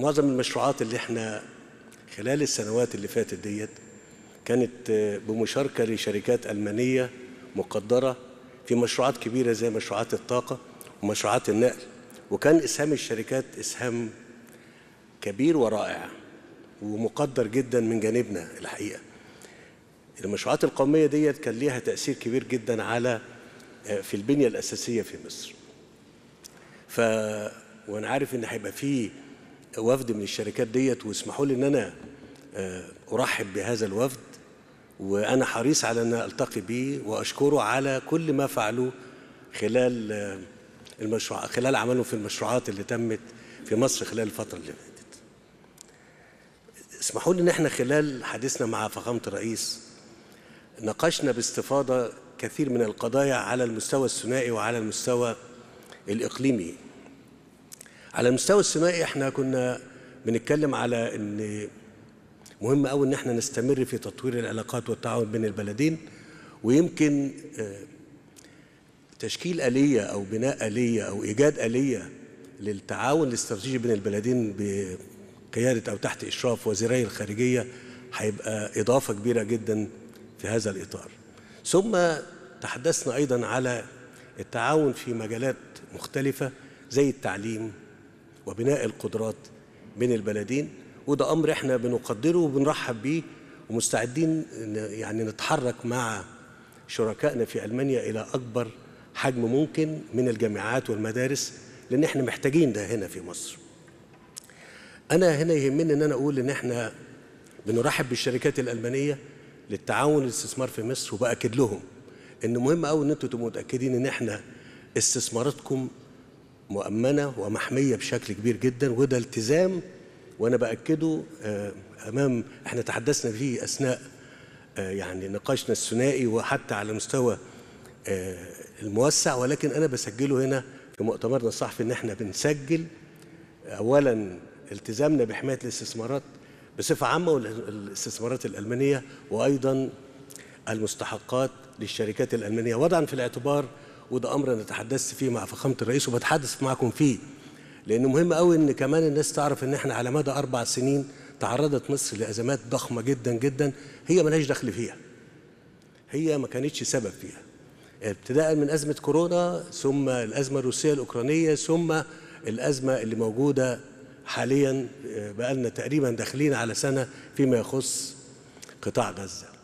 معظم المشروعات اللي احنا خلال السنوات اللي فاتت ديت كانت آه، بمشاركة لشركات ألمانية مقدرة في مشروعات كبيرة زي مشروعات الطاقة ومشروعات النقل وكان إسهام الشركات إسهام كبير ورائع ومقدر جدا من جانبنا الحقيقة المشروعات القومية ديت كان ليها تأثير كبير جدا على آه، في البنية الأساسية في مصر ف وأنا عارف إن هيبقى فيه وفد من الشركات ديت واسمحوا لي ان انا آه، ارحب بهذا الوفد وانا حريص على ان التقي به واشكره على كل ما فعلوه خلال آه، المشروع خلال عملهم في المشروعات اللي تمت في مصر خلال الفتره اللي فاتت. اسمحوا لي ان احنا خلال حديثنا مع فخامه الرئيس ناقشنا باستفاضه كثير من القضايا على المستوى الثنائي وعلى المستوى الاقليمي على المستوى السمائي احنا كنا بنتكلم على ان مهم قوي ان احنا نستمر في تطوير العلاقات والتعاون بين البلدين ويمكن آه، تشكيل آلية أو بناء آلية أو إيجاد آلية للتعاون الاستراتيجي بين البلدين بقيادة أو تحت إشراف وزيري الخارجية هيبقى إضافة كبيرة جدا في هذا الإطار ثم تحدثنا أيضا على التعاون في مجالات مختلفة زي التعليم وبناء القدرات بين البلدين وده امر احنا بنقدره وبنرحب بيه ومستعدين يعني نتحرك مع شركائنا في المانيا الى اكبر حجم ممكن من الجامعات والمدارس لان احنا محتاجين ده هنا في مصر. انا هنا يهمني ان انا اقول ان احنا بنرحب بالشركات الالمانيه للتعاون والاستثمار في مصر وباكد لهم ان مهم قوي ان انتم تبقوا متاكدين ان احنا استثماراتكم مؤمنة ومحمية بشكل كبير جدا وده التزام وأنا بأكده آه، أمام احنا تحدثنا فيه أثناء آه، يعني نقاشنا الثنائي وحتى على مستوى آه، الموسع ولكن أنا بسجله هنا في مؤتمرنا الصحفي إن احنا بنسجل أولا التزامنا بحماية الاستثمارات بصفة عامة والاستثمارات الألمانية وأيضا المستحقات للشركات الألمانية وضعا في الاعتبار وده امر انا تحدثت فيه مع فخامه الرئيس وبتحدث معكم فيه لأنه مهم قوي ان كمان الناس تعرف ان احنا على مدى اربع سنين تعرضت مصر لازمات ضخمه جدا جدا هي ملهاش دخل فيها هي ما كانتش سبب فيها ابتداء من ازمه كورونا ثم الازمه الروسيه الاوكرانيه ثم الازمه اللي موجوده حاليا آه، بقالنا تقريبا داخلين على سنه فيما يخص قطاع غزه